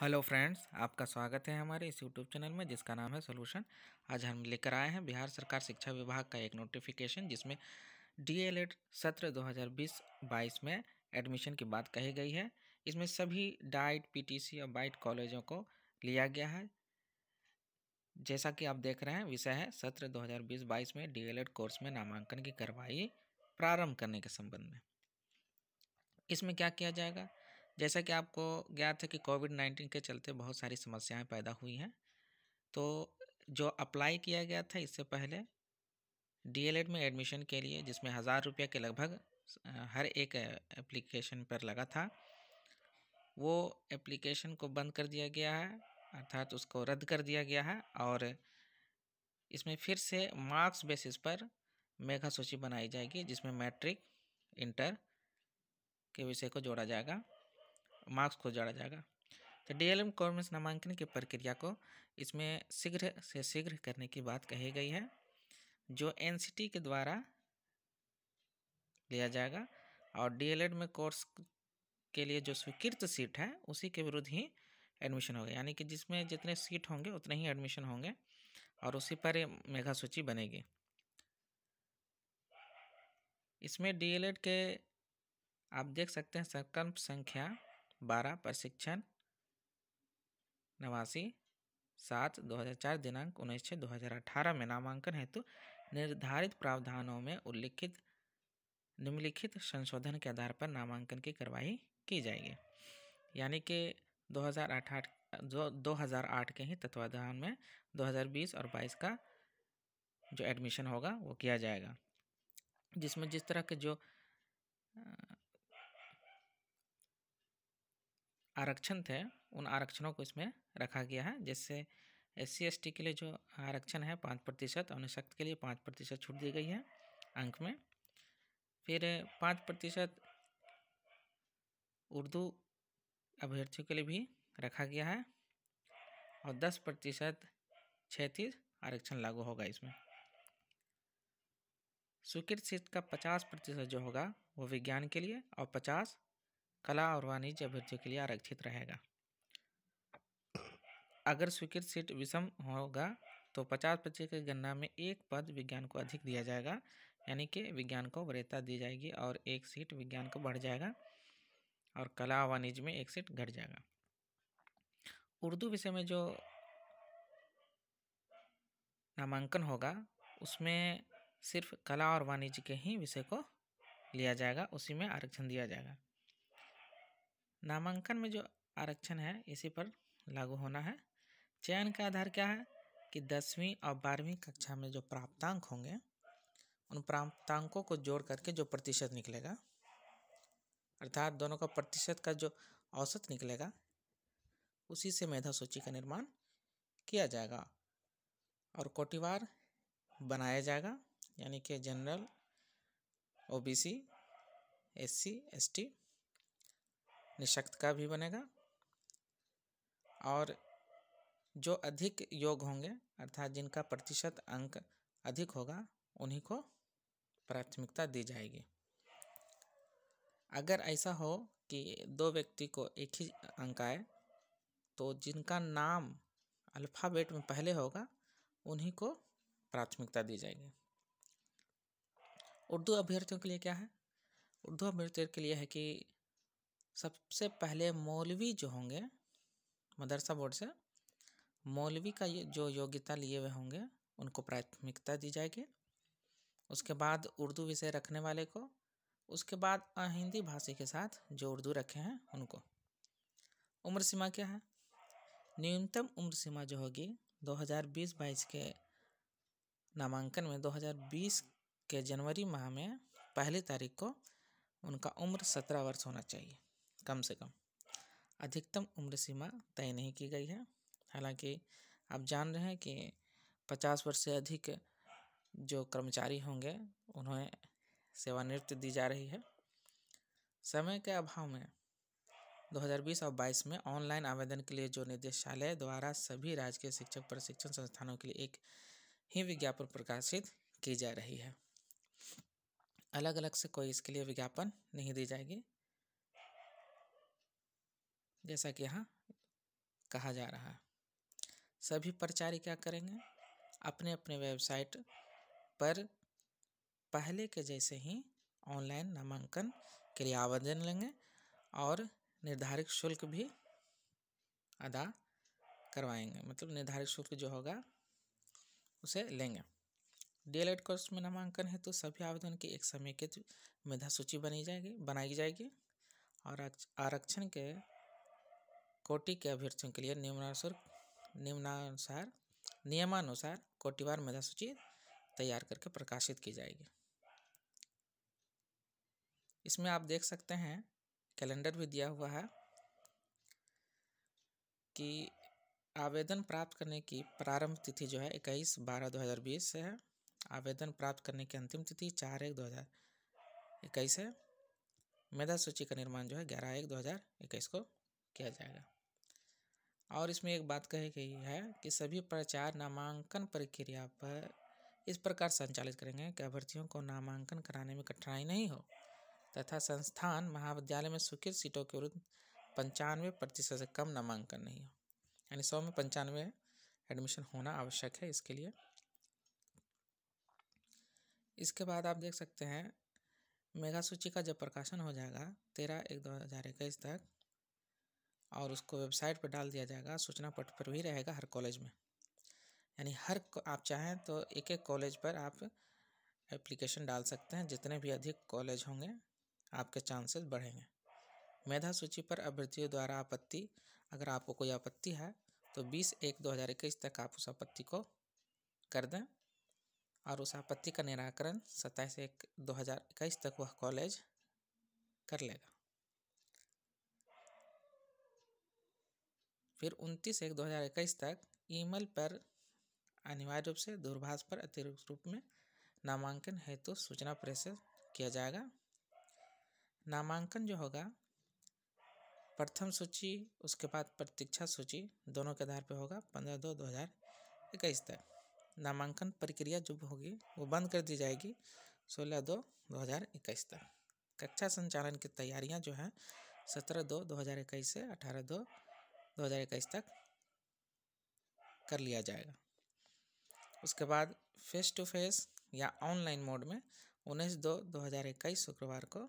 hello friends आपका स्वागत है हमारे इस यूट्यूब चैनल में जिसका नाम है सॉल्यूशन आज हम लेकर आए हैं बिहार सरकार शिक्षा विभाग का एक नोटिफिकेशन जिसमें डीएलएड सत्र 2020-22 में एडमिशन की बात कही गई है इसमें सभी डाइट पीटीसी और बाइट कॉलेजों को लिया गया है जैसा कि आप देख रहे हैं विषय है सत्र दो हज़ार में डी कोर्स में नामांकन की कार्रवाई प्रारंभ करने के संबंध में इसमें क्या किया जाएगा जैसा कि आपको ज्ञात है कि कोविड नाइन्टीन के चलते बहुत सारी समस्याएं पैदा हुई हैं तो जो अप्लाई किया गया था इससे पहले डीएलएड में एडमिशन के लिए जिसमें हज़ार रुपये के लगभग हर एक एप्लीकेशन पर लगा था वो एप्लीकेशन को बंद कर दिया गया है अर्थात उसको रद्द कर दिया गया है और इसमें फिर से मार्क्स बेसिस पर मेघा सूची बनाई जाएगी जिसमें मैट्रिक इंटर के विषय को जोड़ा जाएगा मार्क्स को जोड़ा जाएगा तो डी एल एम कॉमर्स नामांकन की प्रक्रिया को इसमें शीघ्र से शीघ्र करने की बात कही गई है जो एन सी टी के द्वारा लिया जाएगा और डी एल एड में कोर्स के लिए जो स्वीकृत सीट है उसी के विरुद्ध ही एडमिशन होगा यानी कि जिसमें जितने सीट होंगे उतने ही एडमिशन होंगे और उसी पर मेघा सूची बनेगी इसमें डीएलएड के आप देख सकते हैं संकल्प संख्या बारह प्रशिक्षण नवासी सात दो हज़ार चार दिनांक उन्नीस छः दो हज़ार अठारह में नामांकन हेतु निर्धारित प्रावधानों में उल्लिखित निम्नलिखित संशोधन के आधार पर नामांकन की कार्रवाई की जाएगी यानी कि 2008 जो 2008 के ही तत्वाधान में 2020 और 22 का जो एडमिशन होगा वो किया जाएगा जिसमें जिस तरह के जो आरक्षण थे उन आरक्षणों को इसमें रखा गया है जिससे एस सी के लिए जो आरक्षण है पाँच प्रतिशत अनुशक्त के लिए पाँच प्रतिशत छूट दी गई है अंक में फिर पाँच प्रतिशत उर्दू अभ्यर्थियों के लिए भी रखा गया है और दस प्रतिशत क्षेत्रीय आरक्षण लागू होगा इसमें स्वीकृत सीट का पचास प्रतिशत जो होगा वो विज्ञान के लिए और पचास कला और वाणिज्य अभ्यर्थियों के लिए आरक्षित रहेगा अगर स्वीकृत सीट विषम होगा तो पचास पच्चीस की गणना में एक पद विज्ञान को अधिक दिया जाएगा यानी कि विज्ञान को वरीयता दी जाएगी और एक सीट विज्ञान को बढ़ जाएगा और कला वाणिज्य में एक सीट घट जाएगा उर्दू विषय में जो नामांकन होगा उसमें सिर्फ कला और वाणिज्य के ही विषय को लिया जाएगा उसी में आरक्षण दिया जाएगा नामांकन में जो आरक्षण है इसी पर लागू होना है चयन का आधार क्या है कि दसवीं और बारहवीं कक्षा में जो प्राप्तांक होंगे उन प्राप्तांकों को जोड़ करके जो प्रतिशत निकलेगा अर्थात दोनों का प्रतिशत का जो औसत निकलेगा उसी से मेधा सूची का निर्माण किया जाएगा और कोटिवार बनाया जाएगा यानी कि जनरल ओबीसी एससी एसटी निशक्त का भी बनेगा और जो अधिक योग होंगे अर्थात जिनका प्रतिशत अंक अधिक होगा उन्हीं को प्राथमिकता दी जाएगी अगर ऐसा हो कि दो व्यक्ति को एक ही अंक आए तो जिनका नाम अल्फ़ाबेट में पहले होगा उन्हीं को प्राथमिकता दी जाएगी उर्दू अभ्यर्थियों के लिए क्या है उर्दू अभ्यर्थियों के लिए है कि सबसे पहले मौलवी जो होंगे मदरसा बोर्ड से मौलवी का जो योग्यता लिए हुए होंगे उनको प्राथमिकता दी जाएगी उसके बाद उर्दू विषय रखने वाले को उसके बाद हिंदी भाषी के साथ जो उर्दू रखे हैं उनको उम्र सीमा क्या है न्यूनतम उम्र सीमा जो होगी 2020 हज़ार के नामांकन में 2020 के जनवरी माह में पहली तारीख को उनका उम्र सत्रह वर्ष होना चाहिए कम से कम अधिकतम उम्र सीमा तय नहीं की गई है हालांकि आप जान रहे हैं कि पचास वर्ष से अधिक जो कर्मचारी होंगे उन्हें सेवानिवृत्त दी जा रही है समय के अभाव में 2020 और 22 में ऑनलाइन आवेदन के लिए जो निदेशालय द्वारा सभी राजकीय शिक्षक प्रशिक्षण संस्थानों के लिए एक ही विज्ञापन प्रकाशित की जा रही है अलग अलग से कोई इसके लिए विज्ञापन नहीं दी जाएगी जैसा कि यहाँ कहा जा रहा है सभी प्रचारी क्या करेंगे अपने अपने वेबसाइट पर पहले के जैसे ही ऑनलाइन नामांकन के लिए आवेदन लेंगे और निर्धारित शुल्क भी अदा करवाएंगे मतलब निर्धारित शुल्क जो होगा उसे लेंगे डी एड कोर्स में नामांकन है तो सभी आवेदन की एक समेकित मेधा सूची बनी जाएगी बनाई जाएगी और आरक्षण के कोटि के अभ्यर्थियों के लिए निम्नानुसार निम्नानुसार नियमानुसार कोटिवार मेधा सूची तैयार करके प्रकाशित की जाएगी इसमें आप देख सकते हैं कैलेंडर भी दिया हुआ है कि आवेदन प्राप्त करने की प्रारंभ तिथि जो है इक्कीस बारह दो हज़ार बीस से है आवेदन प्राप्त करने की अंतिम तिथि चार एक दो हज़ार इक्कीस है मेधा सूची का निर्माण जो है ग्यारह एक दो हज़ार इक्कीस को किया जाएगा और इसमें एक बात कही गई है कि सभी प्रचार नामांकन प्रक्रिया पर इस प्रकार संचालित करेंगे कि अभ्यर्थियों को नामांकन कराने में कठिनाई नहीं हो तथा संस्थान महाविद्यालय में स्वीकृत सीटों के विरुद्ध पंचानवे प्रतिशत से कम नामांकन नहीं हो यानी सौ में पंचानवे एडमिशन होना आवश्यक है इसके लिए इसके बाद आप देख सकते हैं मेगा सूची का जब प्रकाशन हो जाएगा तेरह एक दो हज़ार इक्कीस तक और उसको वेबसाइट पर डाल दिया जाएगा सूचना पट पर भी रहेगा हर कॉलेज में यानी हर आप चाहें तो एक एक कॉलेज पर आप एप्लीकेशन डाल सकते हैं जितने भी अधिक कॉलेज होंगे आपके चांसेस बढ़ेंगे मेधा सूची पर अभ्यर्थियों द्वारा आपत्ति अगर आपको कोई आपत्ति है तो 20 एक 2021 तक आप उस आपत्ति को कर दें और उस आपत्ति का निराकरण सत्ताईस एक 2021 तक वह कॉलेज कर लेगा फिर उनतीस एक दो हज़ार इक्कीस तक ईमेल पर अनिवार्य रूप से दूरभाष पर अतिरिक्त रूप में नामांकन हेतु सूचना प्रेषित किया जाएगा नामांकन जो होगा प्रथम सूची उसके बाद प्रतीक्षा सूची दोनों के आधार पर होगा पंद्रह दो दो हज़ार इक्कीस तक नामांकन प्रक्रिया जो होगी वो बंद कर दी जाएगी सोलह दो दो हज़ार इक्कीस तक कक्षा संचालन की तैयारियां जो हैं सत्रह दो दो हज़ार इक्कीस से अठारह दो 2021 तक कर लिया जाएगा उसके बाद फेस टू फेस या ऑनलाइन मोड में उन्नीस दो दो हज़ार इक्कीस शुक्रवार को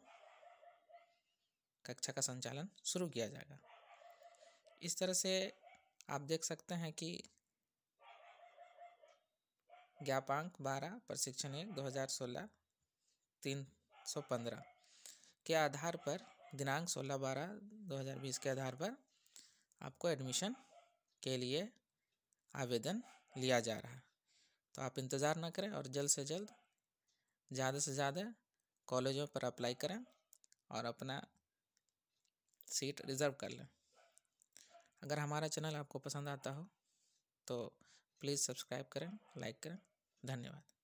कक्षा का संचालन शुरू किया जाएगा इस तरह से आप देख सकते हैं कि ज्ञापांक बारह प्रशिक्षण एक दो हज़ार सोलह तीन सौ पंद्रह के आधार पर दिनांक सोलह बारह दो हज़ार बीस के आधार पर आपको एडमिशन के लिए आवेदन लिया जा रहा है तो आप इंतज़ार ना करें और जल्द से जल्द ज़्यादा से ज़्यादा कॉलेजों पर अप्लाई करें और अपना सीट रिज़र्व कर लें अगर हमारा चैनल आपको पसंद आता हो तो प्लीज़ सब्सक्राइब करें लाइक करें धन्यवाद